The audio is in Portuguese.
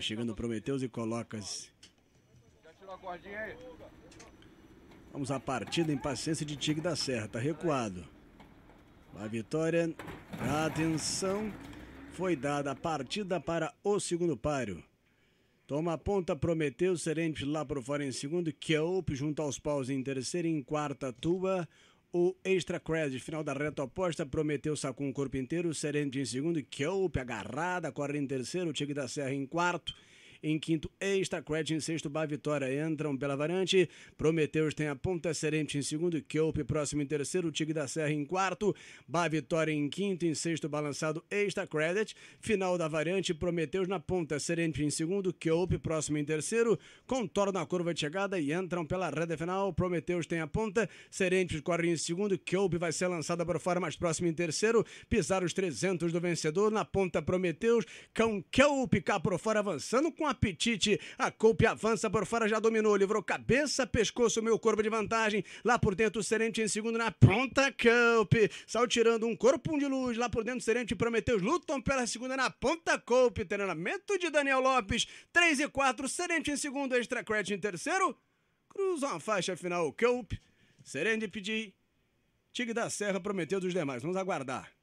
chegando Prometeus e Colocas. Já tirou a cordinha aí? Vamos à partida, impaciência de Tigre da Serra, tá recuado. A vitória, atenção, foi dada a partida para o segundo páreo. Toma a ponta, Prometeu, Serente lá por fora em segundo, Kelp junto aos paus em terceiro, em quarta, Tuba, o Extra Credit, final da reta oposta, Prometeu sacou um corpo inteiro, Serente em segundo, Kelp agarrada, Corre em terceiro, Tigre da Serra em quarto. Em quinto, Estacred. Em sexto, vitória entram pela variante. Prometeus tem a Ponta Serente em segundo. Kelp próximo em terceiro. Tigre da Serra em quarto. vitória em quinto. Em sexto, balançado credit Final da variante, Prometeus na Ponta Serente em segundo. Kelp próximo em terceiro. Contorno na curva de chegada e entram pela reta final. Prometeus tem a Ponta. Serente corre em segundo. Kelp vai ser lançada para fora mais próximo em terceiro. Pisar os 300 do vencedor. Na ponta, Prometeus. Cão Kelp cá por fora avançando com apetite. A Coupe avança por fora, já dominou, livrou cabeça, pescoço, meu corpo de vantagem. Lá por dentro, o Serente em segundo na ponta, Coupe. Saiu tirando um corpo um de luz. Lá por dentro, o Serente e Prometeus lutam pela segunda na ponta, Coupe. Treinamento de Daniel Lopes. 3 e 4, Serente em segundo, Extra Credit em terceiro. Cruzam a faixa final, Coupe. serente pedir. Tigre da Serra prometeu dos demais. Vamos aguardar.